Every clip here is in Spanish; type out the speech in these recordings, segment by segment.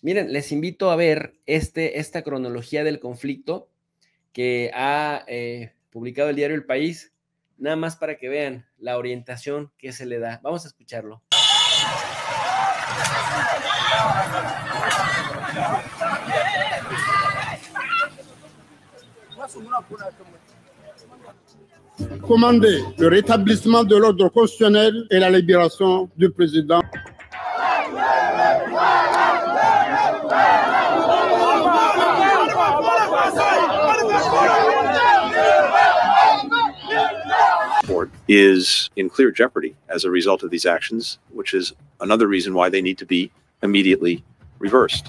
Miren, les invito a ver este, esta cronología del conflicto que ha eh, publicado el diario El País, nada más para que vean la orientación que se le da. Vamos a escucharlo. Comandé le rétablissement de l'ordre constitutionnel et la liberación del presidente... is in clear jeopardy as a result of these actions, which is another reason why they need to be immediately reversed.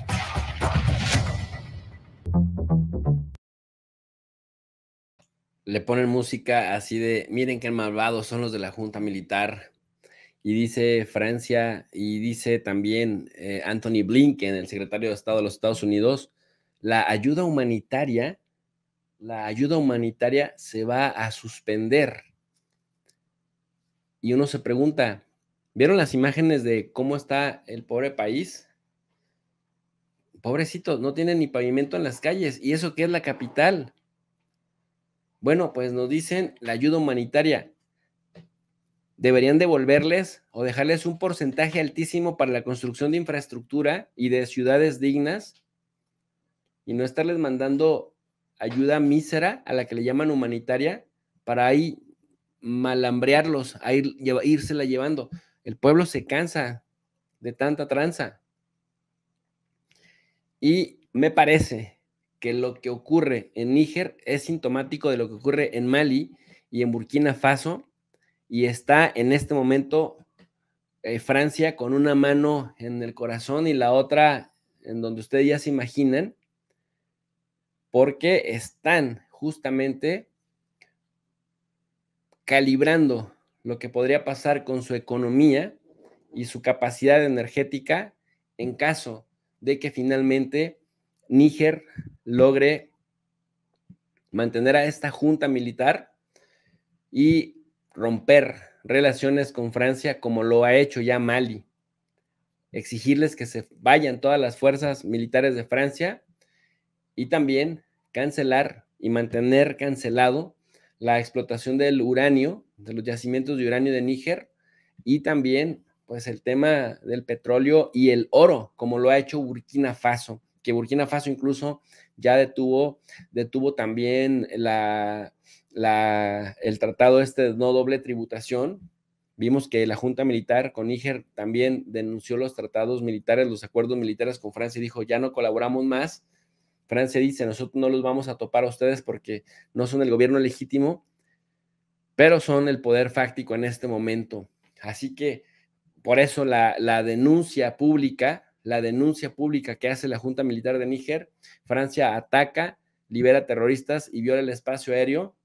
Le ponen música así de, miren qué malvados son los de la Junta Militar. Y dice Francia, y dice también eh, Anthony Blinken, el secretario de Estado de los Estados Unidos, la ayuda humanitaria, la ayuda humanitaria se va a suspender y uno se pregunta, ¿vieron las imágenes de cómo está el pobre país? pobrecito, no tienen ni pavimento en las calles. ¿Y eso qué es la capital? Bueno, pues nos dicen la ayuda humanitaria. Deberían devolverles o dejarles un porcentaje altísimo para la construcción de infraestructura y de ciudades dignas y no estarles mandando ayuda mísera a la que le llaman humanitaria para ahí malambrearlos, a ir, llevando. El pueblo se cansa de tanta tranza. Y me parece que lo que ocurre en Níger es sintomático de lo que ocurre en Mali y en Burkina Faso. Y está en este momento eh, Francia con una mano en el corazón y la otra en donde ustedes ya se imaginan, porque están justamente calibrando lo que podría pasar con su economía y su capacidad energética en caso de que finalmente Níger logre mantener a esta junta militar y romper relaciones con Francia como lo ha hecho ya Mali. Exigirles que se vayan todas las fuerzas militares de Francia y también cancelar y mantener cancelado la explotación del uranio, de los yacimientos de uranio de Níger y también pues el tema del petróleo y el oro, como lo ha hecho Burkina Faso, que Burkina Faso incluso ya detuvo, detuvo también la, el tratado este de no doble tributación. Vimos que la Junta Militar con Níger también denunció los tratados militares, los acuerdos militares con Francia y dijo, ya no colaboramos más. Francia dice, nosotros no los vamos a topar a ustedes porque no son el gobierno legítimo, pero son el poder fáctico en este momento. Así que por eso la, denuncia pública, la denuncia pública que hace la Junta Militar de Níger, Francia ataca, libera terroristas y viola el espacio aéreo.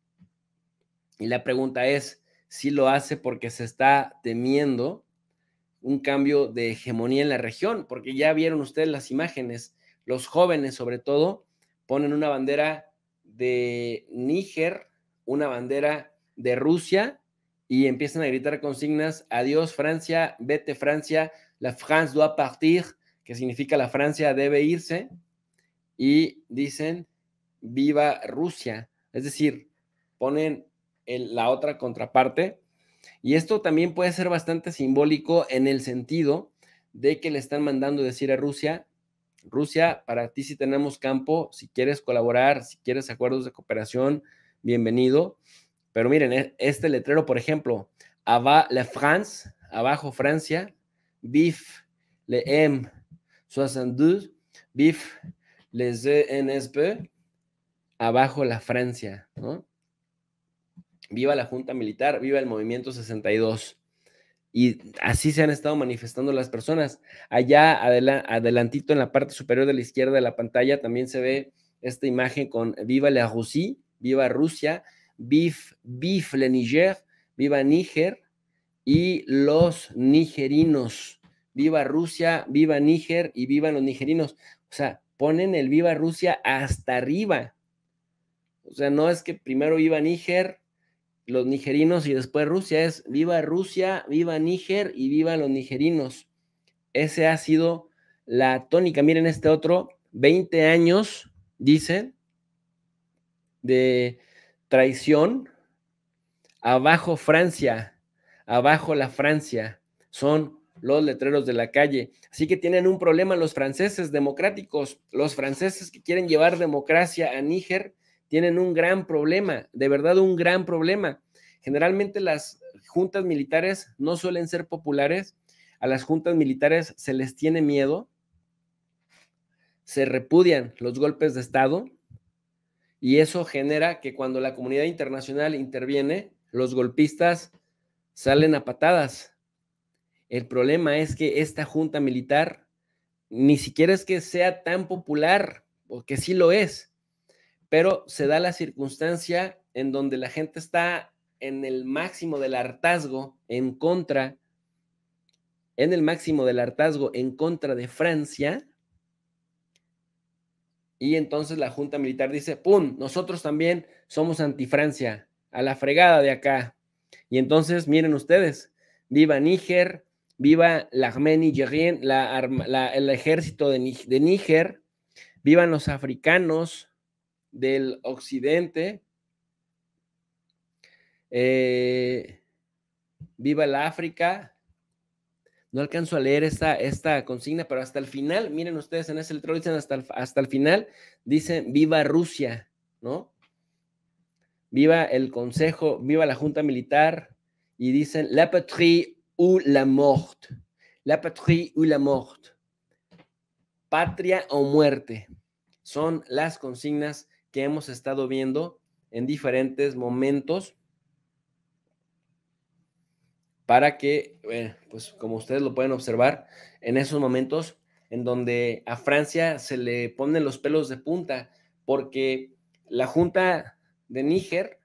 Y la pregunta es si lo hace porque se está temiendo un cambio de hegemonía en la región, porque ya vieron ustedes las imágenes los jóvenes sobre todo, ponen una bandera de Níger, una bandera de Rusia y empiezan a gritar consignas, adiós Francia, vete Francia, la France doit partir, que significa la Francia debe irse, y dicen, viva Rusia, es decir, ponen la otra contraparte, y esto también puede ser bastante simbólico en el sentido de que le están mandando decir a Rusia, Rusia, para ti si tenemos campo, si quieres colaborar, si quieres acuerdos de cooperación, bienvenido. Pero miren, e, este letrero, por ejemplo, aba la France, abajo Francia, BIF, le M, 62, BIF, les ENSP, abajo la Francia, Viva la Junta Militar, viva el Movimiento 62. Y así se han estado manifestando las personas. Allá adelantito en la parte superior de la izquierda de la pantalla también se ve esta imagen con Viva la Russie, Viva Rusia, Viva le Niger, Viva Níger y los nigerinos. Viva Rusia, viva Níger y Viva los nigerinos. O sea, ponen el Viva Rusia hasta arriba. O sea, no es que primero viva Níger, los nigerinos y después Rusia es viva Rusia, viva Níger y viva los nigerinos. Ese ha sido la tónica. Miren este otro, 20 años, dicen, de traición. Abajo Francia, abajo la Francia. Son los letreros de la calle. Así que tienen un problema los franceses democráticos, los franceses que quieren llevar democracia a Níger tienen un gran problema, de verdad un gran problema. Generalmente las juntas militares no suelen ser populares, a las juntas militares se les tiene miedo, se repudian los golpes de Estado y eso genera que cuando la comunidad internacional interviene, los golpistas salen a patadas. El problema es que esta junta militar ni siquiera es que sea tan popular, porque sí lo es, pero se da la circunstancia en donde la gente está en el máximo del hartazgo en contra, en el máximo del hartazgo en contra de Francia. Y entonces la Junta Militar dice, ¡pum! Nosotros también somos anti-Francia, a la fregada de acá. Y entonces, miren ustedes, viva Níger, viva la Nigerian, el ejército de Níger, vivan los africanos, del occidente. Eh, viva el África. No alcanzo a leer esta, esta consigna, pero hasta el final, miren ustedes en ese letrero, dicen hasta el, hasta el final, dicen viva Rusia, ¿no? Viva el Consejo, viva la Junta Militar, y dicen la patrie ou la mort. La patrie ou la mort. Patria o muerte son las consignas que hemos estado viendo en diferentes momentos para que, eh, pues como ustedes lo pueden observar, en esos momentos en donde a Francia se le ponen los pelos de punta, porque la Junta de Níger,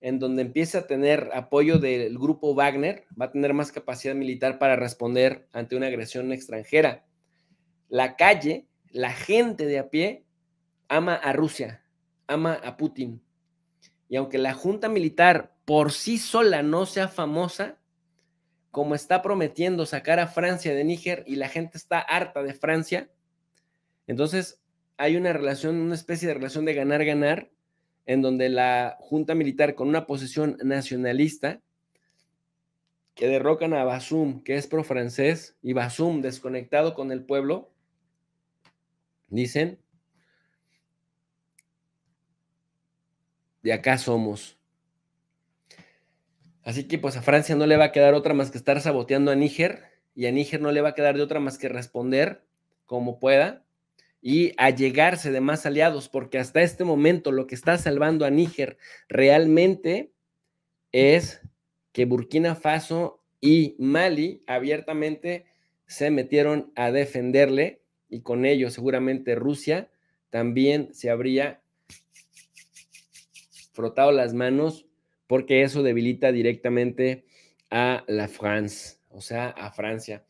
en donde empieza a tener apoyo del grupo Wagner, va a tener más capacidad militar para responder ante una agresión extranjera. La calle, la gente de a pie, ama a Rusia, ama a Putin. Y aunque la junta militar por sí sola no sea famosa, como está prometiendo sacar a Francia de Níger y la gente está harta de Francia, entonces hay una relación, una especie de relación de ganar-ganar, en donde la junta militar con una posición nacionalista, que derrocan a Basum, que es pro-francés, y Basum desconectado con el pueblo, dicen, de acá somos. Así que pues a Francia no le va a quedar otra más que estar saboteando a Níger y a Níger no le va a quedar de otra más que responder como pueda y allegarse de más aliados, porque hasta este momento lo que está salvando a Níger realmente es que Burkina Faso y Mali abiertamente se metieron a defenderle y con ello seguramente Rusia también se habría frotado las manos porque eso debilita directamente a la France, o sea, a Francia.